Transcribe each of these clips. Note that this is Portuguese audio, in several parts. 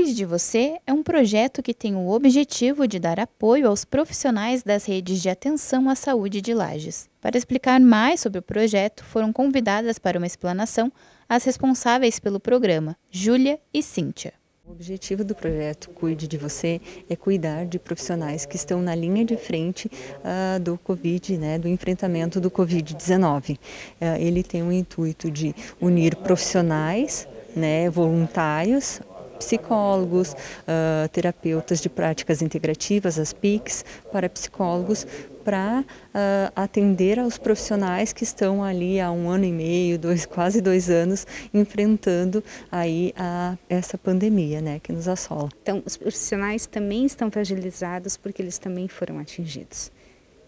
Cuide de Você é um projeto que tem o objetivo de dar apoio aos profissionais das redes de atenção à saúde de Lages. Para explicar mais sobre o projeto, foram convidadas para uma explanação as responsáveis pelo programa, Júlia e Cíntia. O objetivo do projeto Cuide de Você é cuidar de profissionais que estão na linha de frente uh, do Covid, né, do enfrentamento do Covid-19. Uh, ah, ele tem o intuito de unir profissionais né, voluntários, psicólogos, uh, terapeutas de práticas integrativas, as PICs, para psicólogos, para uh, ah, atender aos profissionais que estão ali há um ano e meio, dois, quase dois anos, enfrentando aí a, essa pandemia né, que nos assola. Então, os profissionais também estão fragilizados porque eles também foram atingidos.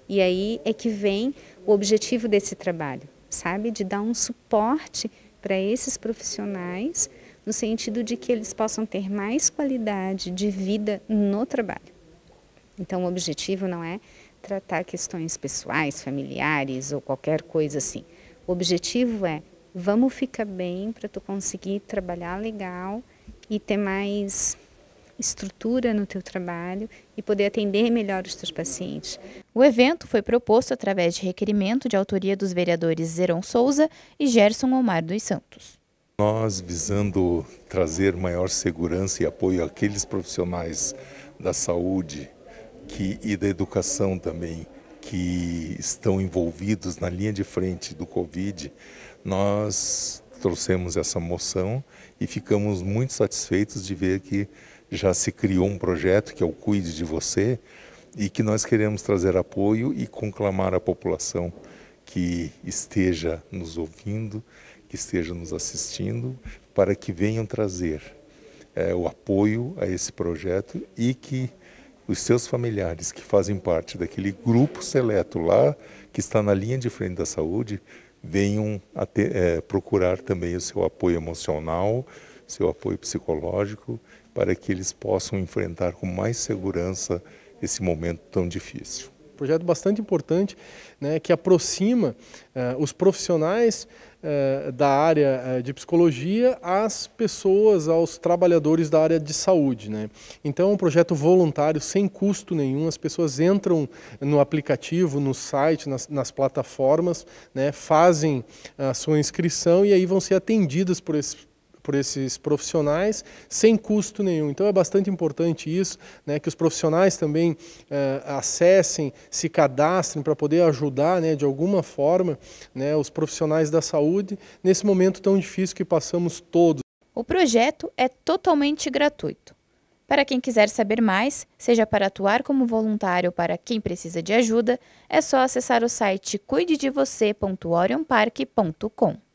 E aí é que vem o objetivo desse trabalho, sabe? De dar um suporte para esses profissionais no sentido de que eles possam ter mais qualidade de vida no trabalho. Então, o objetivo não é tratar questões pessoais, familiares ou qualquer coisa assim. O objetivo é vamos ficar bem para tu conseguir trabalhar legal e ter mais estrutura no teu trabalho e poder atender melhor os teus pacientes. O evento foi proposto através de requerimento de autoria dos vereadores Zeron Souza e Gerson Omar dos Santos. Nós, visando trazer maior segurança e apoio àqueles profissionais da saúde que, e da educação também, que estão envolvidos na linha de frente do Covid, nós trouxemos essa moção e ficamos muito satisfeitos de ver que já se criou um projeto que é o Cuide de Você e que nós queremos trazer apoio e conclamar a população que esteja nos ouvindo, que estejam nos assistindo para que venham trazer é, o apoio a esse projeto e que os seus familiares que fazem parte daquele grupo seleto lá, que está na linha de frente da saúde, venham ter, é, procurar também o seu apoio emocional, seu apoio psicológico, para que eles possam enfrentar com mais segurança esse momento tão difícil projeto bastante importante né, que aproxima uh, os profissionais uh, da área eh, de psicologia às pessoas, aos trabalhadores da área de saúde. Né? Então, é um projeto voluntário, sem custo nenhum, as pessoas entram no aplicativo, no site, nas, nas plataformas, né, fazem a sua inscrição e aí vão ser atendidas por esses por esses profissionais sem custo nenhum. Então é bastante importante isso, né, que os profissionais também eh, acessem, se cadastrem para poder ajudar né, de alguma forma né, os profissionais da saúde nesse momento tão difícil que passamos todos. O projeto é totalmente gratuito. Para quem quiser saber mais, seja para atuar como voluntário ou para quem precisa de ajuda, é só acessar o site cuidedevocê.orionparque.com.